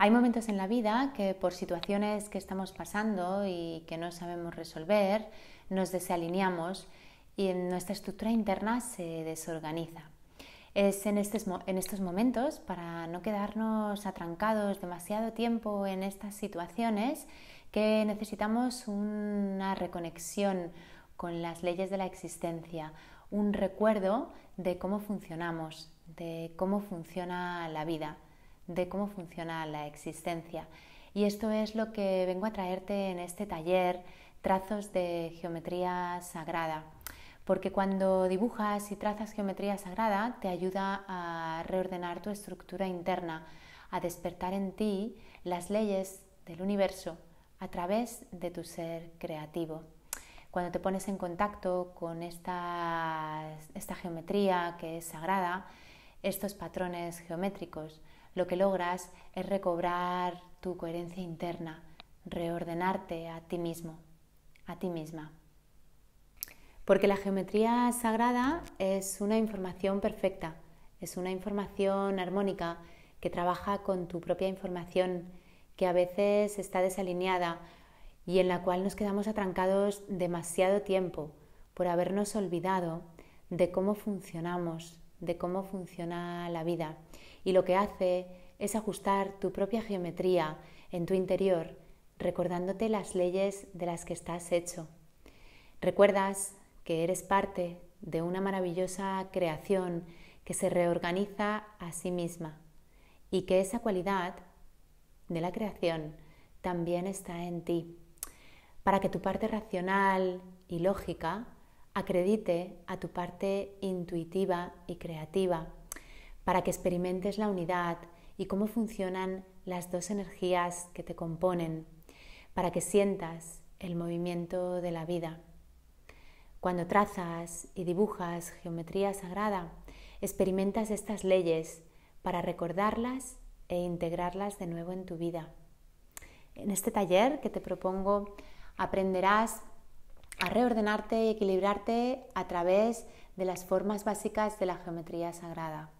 Hay momentos en la vida que por situaciones que estamos pasando y que no sabemos resolver, nos desalineamos y nuestra estructura interna se desorganiza. Es en, estos momentos, para no quedarnos atrancados demasiado tiempo en estas situaciones, que necesitamos una reconexión con las leyes de la existencia, un recuerdo de cómo funcionamos, de cómo funciona la vida de cómo funciona la existencia. Y esto es lo que vengo a traerte en este taller, trazos de geometría sagrada. Porque cuando dibujas y trazas geometría sagrada, te ayuda a reordenar tu estructura interna, a despertar en ti las leyes del universo a través de tu ser creativo. Cuando te pones en contacto con esta, esta geometría que es sagrada, estos patrones geométricos, lo que logras es recobrar tu coherencia interna, reordenarte a ti mismo, a ti misma. Porque la geometría sagrada es una información perfecta, es una información armónica que trabaja con tu propia información, que a veces está desalineada y en la cual nos quedamos atrancados demasiado tiempo por habernos olvidado de cómo funcionamos, de cómo funciona la vida y lo que hace es ajustar tu propia geometría en tu interior, recordándote las leyes de las que estás hecho. Recuerdas que eres parte de una maravillosa creación que se reorganiza a sí misma y que esa cualidad de la creación también está en ti, para que tu parte racional y lógica acredite a tu parte intuitiva y creativa para que experimentes la unidad y cómo funcionan las dos energías que te componen, para que sientas el movimiento de la vida. Cuando trazas y dibujas geometría sagrada, experimentas estas leyes para recordarlas e integrarlas de nuevo en tu vida. En este taller que te propongo aprenderás a reordenarte y equilibrarte a través de las formas básicas de la geometría sagrada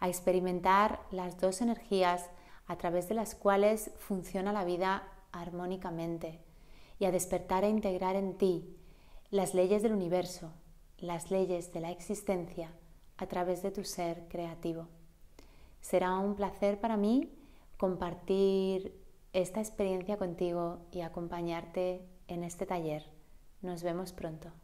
a experimentar las dos energías a través de las cuales funciona la vida armónicamente y a despertar e integrar en ti las leyes del universo, las leyes de la existencia a través de tu ser creativo. Será un placer para mí compartir esta experiencia contigo y acompañarte en este taller. Nos vemos pronto.